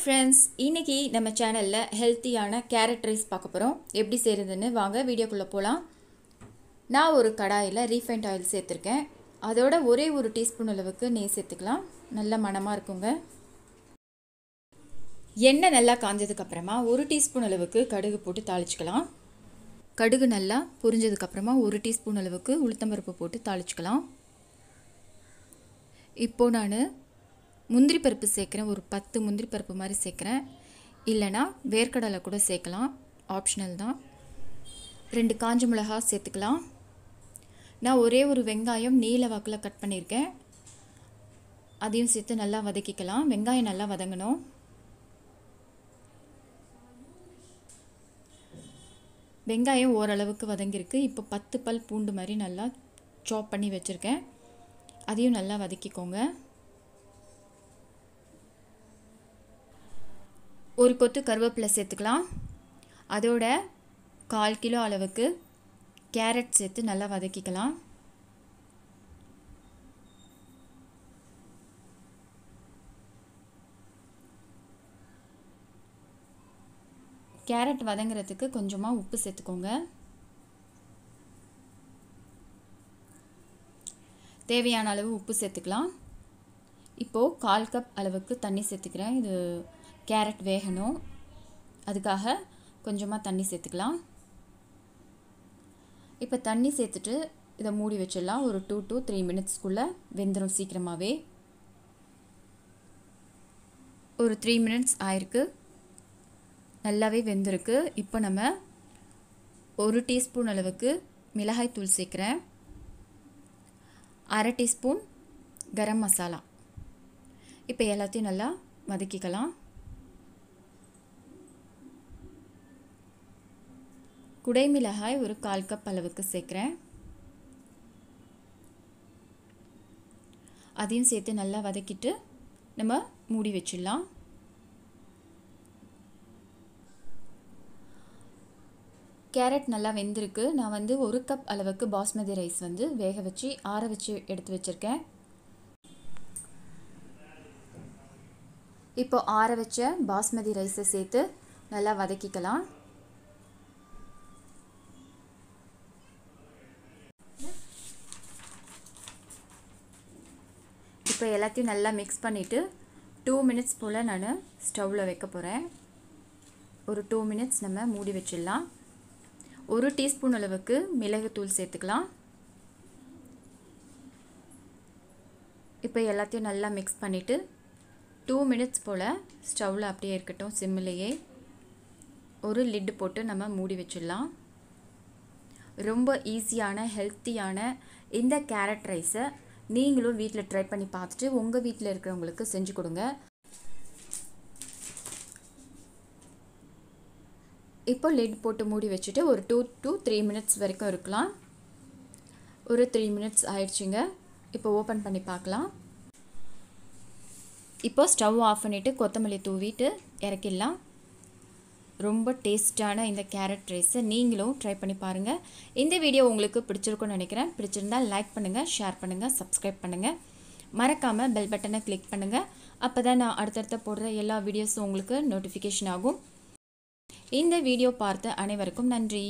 friends இன்றைக்கி நம்ம சேனலில் ஹெல்த்தியான கேரட் ரைஸ் பார்க்க போகிறோம் எப்படி செய்கிறதுன்னு வாங்க வீடியோக்குள்ளே போகலாம் நான் ஒரு கடாயில் ரீஃபைண்ட் ஆயில் சேர்த்துருக்கேன் அதோட ஒரே ஒரு டீஸ்பூன் அளவுக்கு நெய் சேர்த்துக்கலாம் நல்ல மனமாக இருக்குங்க எண்ணெய் நல்லா காஞ்சதுக்கப்புறமா ஒரு டீஸ்பூன் அளவுக்கு கடுகு போட்டு தாளிச்சிக்கலாம் கடுகு நல்லா பொரிஞ்சதுக்கப்புறமா ஒரு டீஸ்பூன் அளவுக்கு உளுத்தம்பருப்பு போட்டு தாளிச்சிக்கலாம் இப்போது நான் முந்திரி பருப்பு சேர்க்குறேன் ஒரு பத்து முந்திரி பருப்பு மாதிரி சேர்க்குறேன் இல்லைனா வேர்க்கடலை கூட சேர்க்கலாம் ஆப்ஷனல் தான் ரெண்டு காஞ்ச மிளகா சேர்த்துக்கலாம் நான் ஒரே ஒரு வெங்காயம் நீல வாக்கில் கட் பண்ணியிருக்கேன் அதையும் சேர்த்து நல்லா வதக்கிக்கலாம் வெங்காயம் நல்லா வதங்கணும் வெங்காயம் ஓரளவுக்கு வதங்கியிருக்கு இப்போ பத்து பல் பூண்டு மாதிரி நல்லா சாப் பண்ணி வச்சுருக்கேன் அதையும் நல்லா வதக்கிக்கோங்க ஒரு கொத்து கருவேப்பிலை சேர்த்துக்கலாம் அதோட கால் கிலோ அளவுக்கு கேரட் சேர்த்து நல்லா வதக்கிக்கலாம் கேரட் வதங்குறதுக்கு கொஞ்சமாக உப்பு சேர்த்துக்கோங்க தேவையான அளவு உப்பு சேர்த்துக்கலாம் இப்போது கால் கப் அளவுக்கு தண்ணி சேர்த்துக்கிறேன் இது கேரட் வேகணும் அதுக்காக கொஞ்சமாக தண்ணி சேர்த்துக்கலாம் இப்போ தண்ணி சேர்த்துட்டு இதை மூடி வச்சிடலாம் ஒரு டூ டூ த்ரீ மினிட்ஸ்க்குள்ளே வெந்துடும் சீக்கிரமாகவே ஒரு த்ரீ மினிட்ஸ் ஆயிருக்கு நல்லாவே வெந்திருக்கு இப்போ நம்ம ஒரு டீஸ்பூன் அளவுக்கு மிளகாய் தூள் சேர்க்குறேன் அரை டீஸ்பூன் கரம் மசாலா இப்போ எல்லாத்தையும் நல்லா வதக்கிக்கலாம் குடைமிளகாய் ஒரு கால் கப் அளவுக்கு சேர்க்குறேன் அதையும் சேர்த்து நல்லா வதக்கிட்டு நம்ம மூடி வச்சிடலாம் கேரட் நல்லா வெந்திருக்கு நான் வந்து ஒரு கப் அளவுக்கு பாஸ்மதி ரைஸ் வந்து வேக வச்சு ஆற வச்சு எடுத்து வச்சுருக்கேன் இப்போ ஆற வச்ச பாஸ்மதி ரைஸை சேர்த்து நல்லா வதக்கிக்கலாம் இப்போ எல்லாத்தையும் நல்லா மிக்ஸ் பண்ணிவிட்டு டூ மினிட்ஸ் போல் நான் ஸ்டவ்வில் வைக்க போகிறேன் ஒரு டூ மினிட்ஸ் நம்ம மூடி வச்சிடலாம் ஒரு டீஸ்பூன் அளவுக்கு மிளகுத்தூள் சேர்த்துக்கலாம் இப்போ எல்லாத்தையும் நல்லா மிக்ஸ் பண்ணிவிட்டு டூ மினிட்ஸ் போல் ஸ்டவ்வில் அப்படியே இருக்கட்டும் சிம்மிலேயே ஒரு லிட்டு போட்டு நம்ம மூடி வச்சிடலாம் ரொம்ப ஈஸியான ஹெல்த்தியான இந்த கேரட் ரைஸை நீங்களும் வீட்டில் ட்ரை பண்ணி பார்த்துட்டு உங்கள் வீட்டில் இருக்கிறவங்களுக்கு செஞ்சு கொடுங்க இப்போ லெட் போட்டு மூடி வச்சுட்டு ஒரு டூ டூ த்ரீ மினிட்ஸ் வரைக்கும் இருக்கலாம் ஒரு த்ரீ மினிட்ஸ் ஆயிடுச்சுங்க இப்போ ஓப்பன் பண்ணி பார்க்கலாம் இப்போ ஸ்டவ் ஆஃப் பண்ணிவிட்டு கொத்தமல்லி தூவிட்டு இறக்கிடலாம் ரொம்ப டேஸ்ட்டான இந்த கேரட் ரைஸை நீங்களும் ட்ரை பண்ணி பாருங்கள் இந்த வீடியோ உங்களுக்கு பிடிச்சிருக்குன்னு நினைக்கிறேன் பிடிச்சிருந்தால் லைக் பண்ணுங்கள் ஷேர் பண்ணுங்கள் சப்ஸ்கிரைப் பண்ணுங்கள் மறக்காமல் பெல் பட்டனை கிளிக் பண்ணுங்கள் அப்போ தான் நான் அடுத்தடுத்த போடுற எல்லா வீடியோஸும் உங்களுக்கு நோட்டிஃபிகேஷன் ஆகும் இந்த வீடியோ பார்த்த அனைவருக்கும் நன்றி